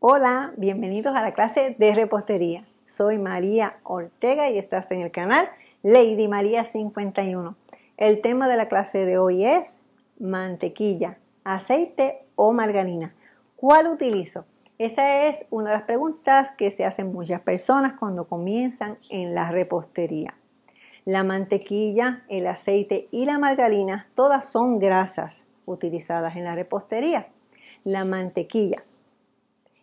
Hola, bienvenidos a la clase de repostería. Soy María Ortega y estás en el canal Lady María 51. El tema de la clase de hoy es mantequilla, aceite o margarina. ¿Cuál utilizo? Esa es una de las preguntas que se hacen muchas personas cuando comienzan en la repostería. La mantequilla, el aceite y la margarina todas son grasas utilizadas en la repostería. La mantequilla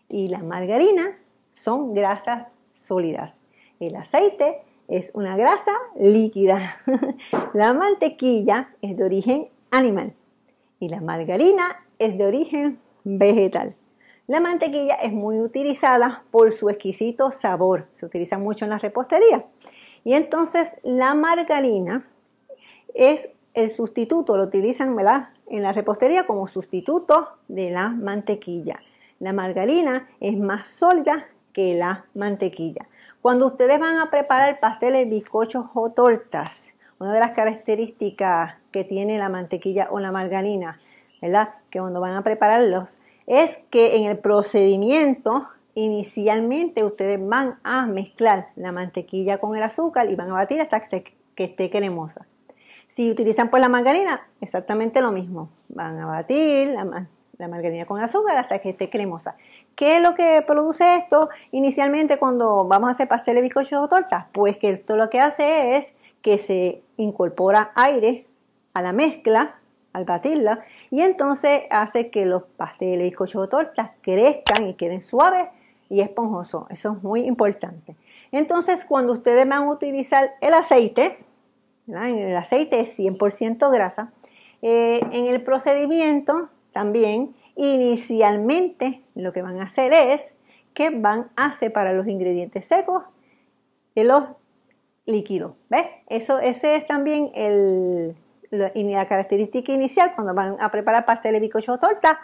y la margarina son grasas sólidas. El aceite es una grasa líquida. la mantequilla es de origen animal y la margarina es de origen vegetal. La mantequilla es muy utilizada por su exquisito sabor. Se utiliza mucho en la repostería. Y entonces la margarina es el sustituto, lo utilizan en la repostería como sustituto de la mantequilla. La margarina es más sólida que la mantequilla. Cuando ustedes van a preparar pasteles, bizcochos o tortas, una de las características que tiene la mantequilla o la margarina, ¿verdad? Que cuando van a prepararlos es que en el procedimiento inicialmente ustedes van a mezclar la mantequilla con el azúcar y van a batir hasta que esté cremosa. Si utilizan pues la margarina, exactamente lo mismo. Van a batir la, la margarina con azúcar hasta que esté cremosa. ¿Qué es lo que produce esto inicialmente cuando vamos a hacer pasteles, bizcochos o tortas? Pues que esto lo que hace es que se incorpora aire a la mezcla al batirla y entonces hace que los pasteles, bizcochos o tortas crezcan y queden suaves y esponjosos. Eso es muy importante. Entonces cuando ustedes van a utilizar el aceite, el aceite es 100% grasa, eh, en el procedimiento también. Inicialmente lo que van a hacer es que van a separar los ingredientes secos de los líquidos. ¿Ves? Eso, ese es también el, la, característica inicial cuando van a preparar pasteles, bicocho o tortas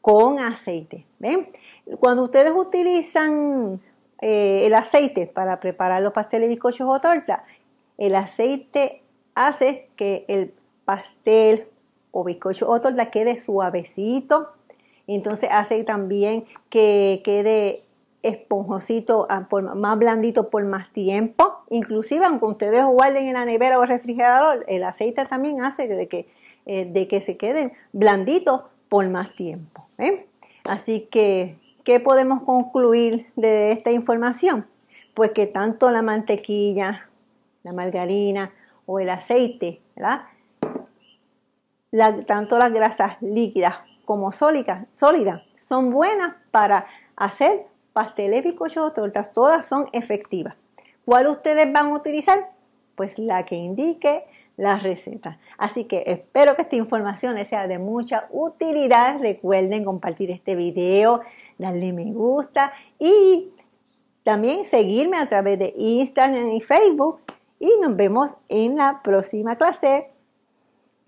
con aceite. ¿Ven? Cuando ustedes utilizan eh, el aceite para preparar los pasteles, bizcochos o tortas, el aceite hace que el pastel o bizcocho la quede suavecito. Entonces hace también que quede esponjosito, ah, más blandito por más tiempo. Inclusive aunque ustedes guarden en la nevera o refrigerador, el aceite también hace de que, eh, de que se queden blanditos por más tiempo. ¿eh? Así que, ¿qué podemos concluir de esta información? Pues que tanto la mantequilla, la margarina o el aceite, ¿verdad? tanto las grasas líquidas como sólidas, sólidas son buenas para hacer pasteles, bizcochos, tortas, todas son efectivas. ¿Cuál ustedes van a utilizar? Pues la que indique la receta. Así que espero que esta información les sea de mucha utilidad. Recuerden compartir este video, darle me gusta y también seguirme a través de Instagram y Facebook. Y nos vemos en la próxima clase.